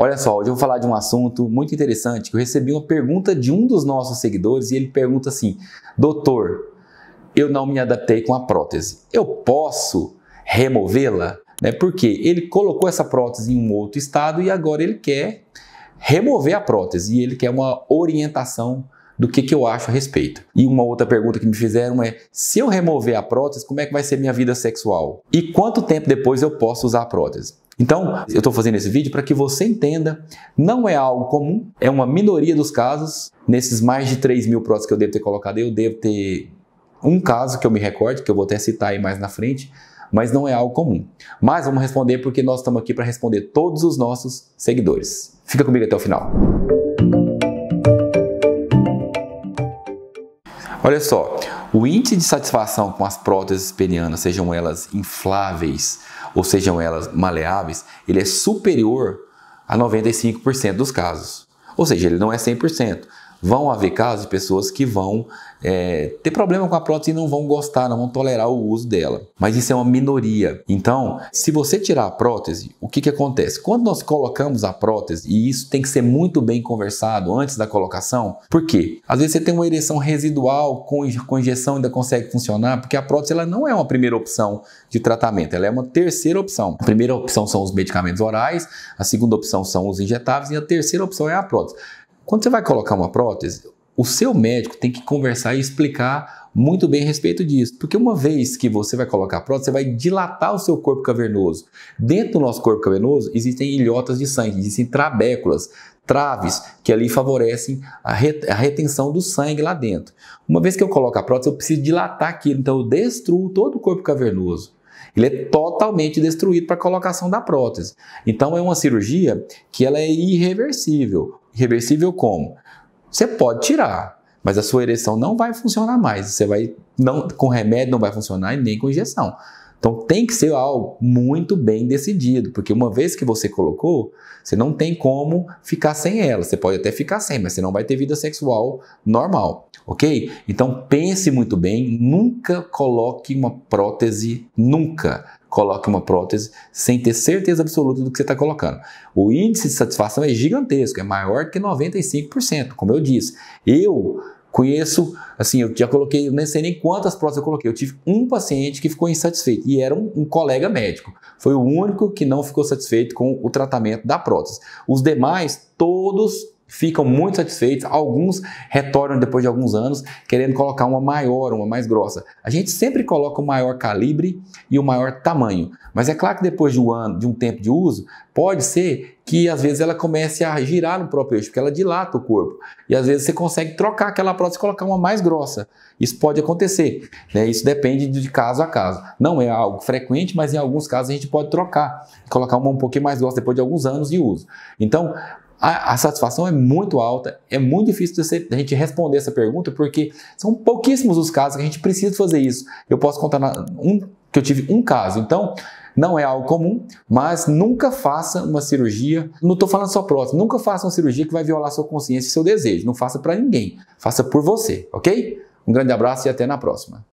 Olha só, hoje eu vou falar de um assunto muito interessante que eu recebi uma pergunta de um dos nossos seguidores e ele pergunta assim: Doutor, eu não me adaptei com a prótese, eu posso removê-la? Né? Porque ele colocou essa prótese em um outro estado e agora ele quer remover a prótese e ele quer uma orientação do que, que eu acho a respeito. E uma outra pergunta que me fizeram é: se eu remover a prótese, como é que vai ser minha vida sexual? E quanto tempo depois eu posso usar a prótese? Então, eu estou fazendo esse vídeo para que você entenda, não é algo comum, é uma minoria dos casos. Nesses mais de 3 mil próteses que eu devo ter colocado, eu devo ter um caso que eu me recordo, que eu vou até citar aí mais na frente, mas não é algo comum. Mas vamos responder porque nós estamos aqui para responder todos os nossos seguidores. Fica comigo até o final. Olha só, o índice de satisfação com as próteses penianas, sejam elas infláveis ou sejam elas maleáveis, ele é superior a 95% dos casos. Ou seja, ele não é 100%, vão haver casos de pessoas que vão é, ter problema com a prótese e não vão gostar, não vão tolerar o uso dela. Mas isso é uma minoria. Então, se você tirar a prótese, o que, que acontece? Quando nós colocamos a prótese, e isso tem que ser muito bem conversado antes da colocação, por quê? Às vezes você tem uma ereção residual com, com injeção ainda consegue funcionar, porque a prótese ela não é uma primeira opção de tratamento, ela é uma terceira opção. A primeira opção são os medicamentos orais, a segunda opção são os injetáveis e a terceira opção é a prótese. Quando você vai colocar uma prótese, o seu médico tem que conversar e explicar muito bem a respeito disso, porque uma vez que você vai colocar a prótese, você vai dilatar o seu corpo cavernoso. Dentro do nosso corpo cavernoso existem ilhotas de sangue, existem trabéculas, traves, que ali favorecem a, retenção do sangue lá dentro. Uma vez que eu coloco a prótese, eu preciso dilatar aquilo, então eu destruo todo o corpo cavernoso. Ele é totalmente destruído para a colocação da prótese. Então é uma cirurgia que ela é irreversível. Reversível como? Você pode tirar, mas a sua ereção não vai funcionar mais. Você vai não com remédio não vai funcionar e nem com injeção. Então tem que ser algo muito bem decidido, porque uma vez que você colocou, você não tem como ficar sem ela. Você pode até ficar sem, mas você não vai ter vida sexual normal, ok? Então pense muito bem, nunca coloque uma prótese, nunca coloque uma prótese sem ter certeza absoluta do que você está colocando. O índice de satisfação é gigantesco, é maior que 95%, como eu disse. Eu Conheço, assim, eu já coloquei, eu nem sei nem quantas próteses eu coloquei. Eu tive um paciente que ficou insatisfeito e era um, um, colega médico. Foi o único que não ficou satisfeito com o tratamento da prótese. Os demais, todos ficam muito satisfeitos, alguns retornam depois de alguns anos querendo colocar uma maior, uma mais grossa. A gente sempre coloca o maior calibre e o maior tamanho, mas é claro que depois de um ano, de um tempo de uso, pode ser que às vezes ela comece a girar no próprio eixo, porque ela dilata o corpo. E às vezes você consegue trocar aquela prótese e colocar uma mais grossa. Isso pode acontecer, né? isso depende de caso a caso. Não é algo frequente, mas em alguns casos a gente pode trocar, colocar uma um pouquinho mais grossa depois de alguns anos de uso. Então, a, a, satisfação é muito alta, é muito difícil a gente responder essa pergunta, porque são pouquíssimos os casos que a gente precisa fazer isso. Eu posso contar na, um, que eu tive um caso, então não é algo comum, mas nunca faça uma cirurgia, não estou falando só próximo, nunca faça uma cirurgia que vai violar sua consciência e seu desejo. Não faça para ninguém, faça por você, ok? Um grande abraço e até na próxima.